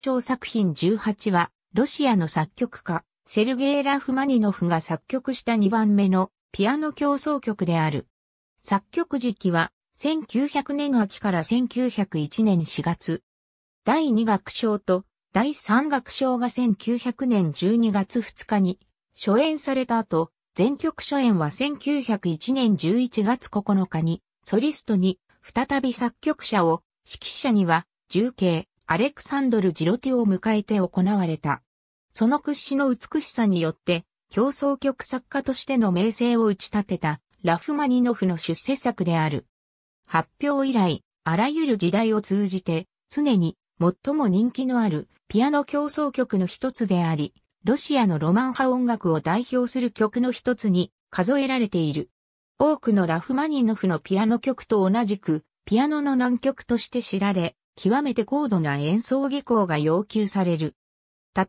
聴作品18は、ロシアの作曲家、セルゲイ・ラフマニノフが作曲した2番目のピアノ競奏曲である。作曲時期は、1900年秋から1901年4月。第2楽章と第3楽章が1900年12月2日に初演された後、全曲初演は1901年11月9日に、ソリストに、再び作曲者を、指揮者には、重慶、アレクサンドル・ジロティを迎えて行われた。その屈指の美しさによって、競争曲作家としての名声を打ち立てた、ラフマニノフの出世作である。発表以来、あらゆる時代を通じて、常に最も人気のあるピアノ競争曲の一つであり、ロシアのロマン派音楽を代表する曲の一つに数えられている。多くのラフマニノフのピアノ曲と同じく、ピアノの難曲として知られ、極めて高度な演奏技巧が要求される。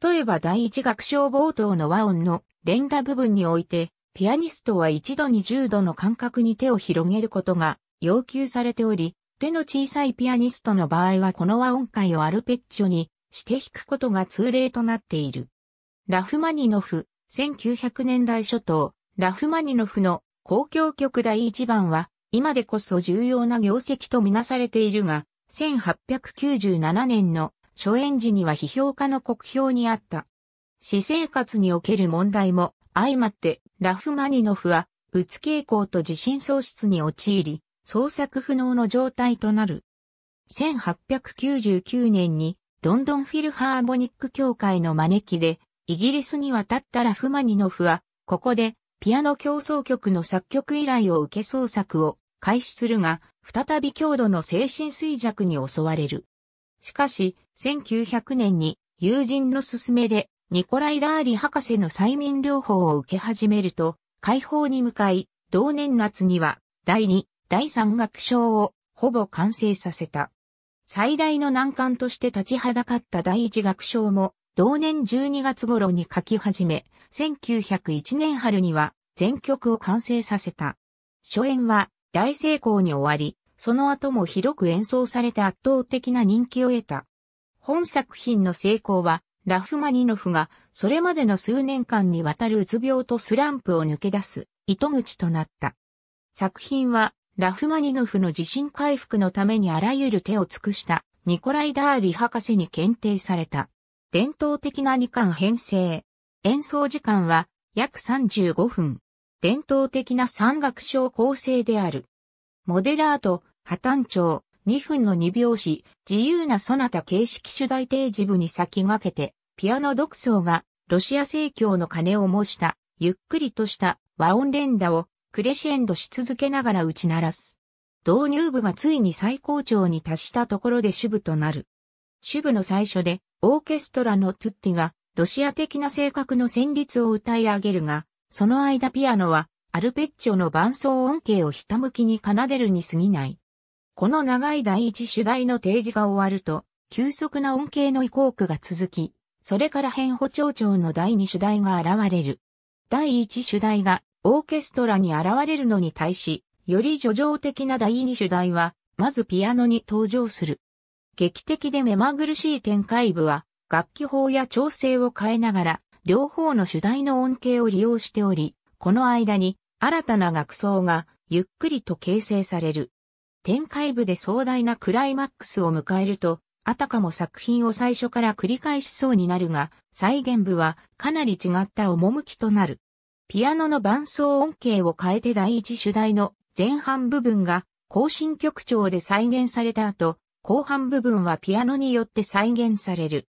例えば第一楽章冒頭の和音の連打部分において、ピアニストは一度に10度の間隔に手を広げることが要求されており、手の小さいピアニストの場合はこの和音階をアルペッチョにして弾くことが通例となっている。ラフマニノフ、1900年代初頭、ラフマニノフの交響曲第1番は、今でこそ重要な業績とみなされているが、1897年の初演時には批評家の国評にあった。私生活における問題も相まってラフマニノフは、うつ傾向と自信喪失に陥り、創作不能の状態となる。1899年にロンドンフィルハーボニック協会の招きで、イギリスに渡ったラフマニノフは、ここでピアノ競争曲の作曲依頼を受け創作を開始するが、再び強度の精神衰弱に襲われる。しかし、1900年に友人の勧めで、ニコライ・ダーリ博士の催眠療法を受け始めると、解放に向かい、同年夏には、第2、第3楽章を、ほぼ完成させた。最大の難関として立ちはだかった第一楽章も、同年12月頃に書き始め、1901年春には全曲を完成させた。初演は大成功に終わり、その後も広く演奏されて圧倒的な人気を得た。本作品の成功は、ラフマニノフがそれまでの数年間にわたるうつ病とスランプを抜け出す糸口となった。作品はラフマニノフの自信回復のためにあらゆる手を尽くしたニコライ・ダーリ博士に検定された。伝統的な2巻編成。演奏時間は約35分。伝統的な三楽章構成である。モデラート、破綻調、2分の2拍子、自由なそなた形式主題提示部に先駆けて、ピアノ独奏が、ロシア正教の鐘を模した、ゆっくりとした和音連打をクレシェンドし続けながら打ち鳴らす。導入部がついに最高潮に達したところで主部となる。主部の最初で、オーケストラのトゥッティが、ロシア的な性格の旋律を歌い上げるが、その間ピアノはアルペッチョの伴奏音形をひたむきに奏でるに過ぎない。この長い第一主題の提示が終わると、急速な音形の移行区が続き、それから変歩長調の第二主題が現れる。第一主題がオーケストラに現れるのに対し、より叙情的な第二主題は、まずピアノに登場する。劇的で目まぐるしい展開部は、楽器法や調整を変えながら、両方の主題の恩恵を利用しており、この間に新たな学層がゆっくりと形成される。展開部で壮大なクライマックスを迎えると、あたかも作品を最初から繰り返しそうになるが、再現部はかなり違った趣となる。ピアノの伴奏音形を変えて第一主題の前半部分が更新曲調で再現された後、後半部分はピアノによって再現される。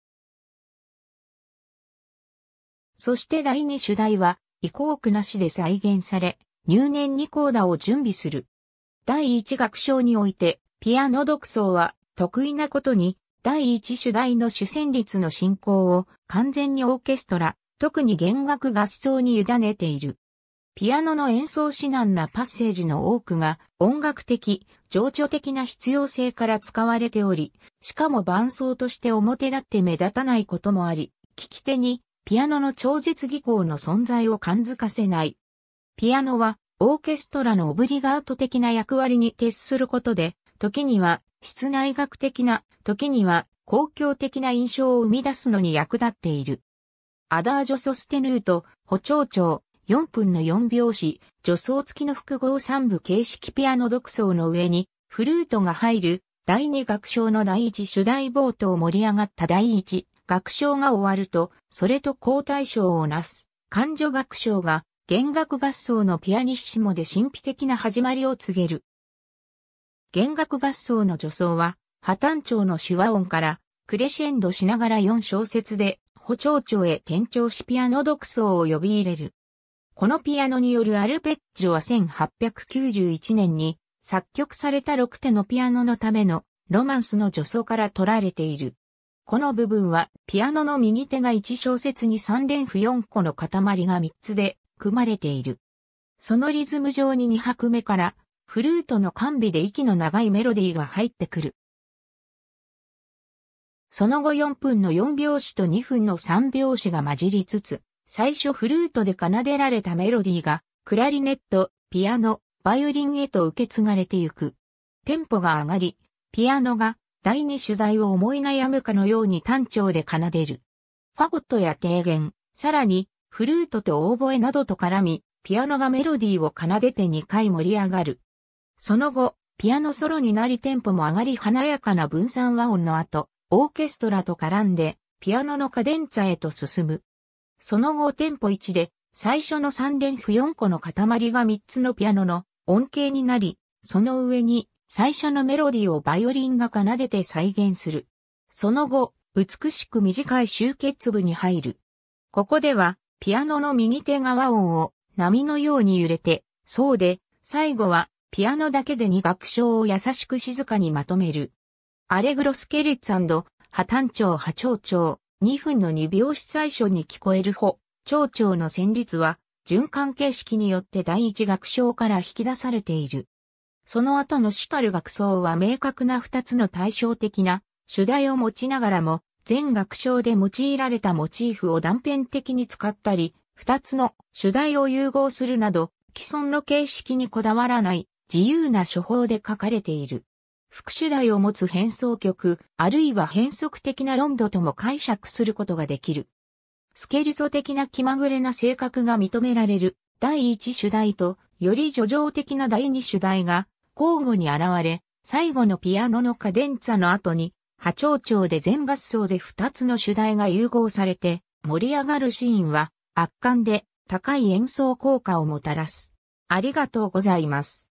そして第二主題は、コークなしで再現され、入念にコーダを準備する。第一楽章において、ピアノ独奏は、得意なことに、第一主題の主旋律の進行を完全にオーケストラ、特に弦楽合奏に委ねている。ピアノの演奏指南なパッセージの多くが音楽的、情緒的な必要性から使われており、しかも伴奏として表立って目立たないこともあり、聞き手にピアノの超絶技巧の存在を感づかせない。ピアノは、オーケストラのオブリガート的な役割に徹することで、時には、室内学的な、時には、公共的な印象を生み出すのに役立っている。アダージョソステヌート、補聴長、4分の4拍子、助走付きの複合3部形式ピアノ独奏の上に、フルートが入る、第2楽章の第1主題冒頭盛り上がった第1学章が終わると、それと交代章をなす、感女学章が、弦楽合奏のピアニッシモで神秘的な始まりを告げる。弦楽合奏の助奏は、破綻調の手話音から、クレシェンドしながら4小節で、補聴調へ転調しピアノ独奏を呼び入れる。このピアノによるアルペッジョは1891年に作曲された6手のピアノのためのロマンスの助奏から取られている。この部分は、ピアノの右手が1小節に3連符4個の塊が3つで、組まれている。そのリズム上に2拍目から、フルートの完備で息の長いメロディーが入ってくる。その後4分の4拍子と2分の3拍子が混じりつつ、最初フルートで奏でられたメロディーが、クラリネット、ピアノ、バイオリンへと受け継がれてゆく。テンポが上がり、ピアノが第二主題を思い悩むかのように単調で奏でる。ファゴットや低弦、さらに、フルートとオーボエなどと絡み、ピアノがメロディーを奏でて2回盛り上がる。その後、ピアノソロになりテンポも上がり華やかな分散和音の後、オーケストラと絡んで、ピアノのカデンツァへと進む。その後テンポ1で、最初の3連符4個の塊が3つのピアノの音形になり、その上に最初のメロディーをバイオリンが奏でて再現する。その後、美しく短い集結部に入る。ここでは、ピアノの右手側音を波のように揺れて、そうで、最後は、ピアノだけで2楽章を優しく静かにまとめる。アレグロスケリッツ波単調波長調、2分の2拍子最初に聞こえる歩、長調の旋律は、循環形式によって第一楽章から引き出されている。その後の主たる学僧は明確な二つの対照的な主題を持ちながらも、全学章で用いられたモチーフを断片的に使ったり、二つの主題を融合するなど、既存の形式にこだわらない自由な処方で書かれている。副主題を持つ変奏曲、あるいは変則的な論度とも解釈することができる。スケルソ的な気まぐれな性格が認められる第一主題と、より叙情的な第二主題が交互に現れ、最後のピアノのカデンツァの後に、波長調で全合奏で2つの主題が融合されて、盛り上がるシーンは圧巻で高い演奏効果をもたらす。ありがとうございます。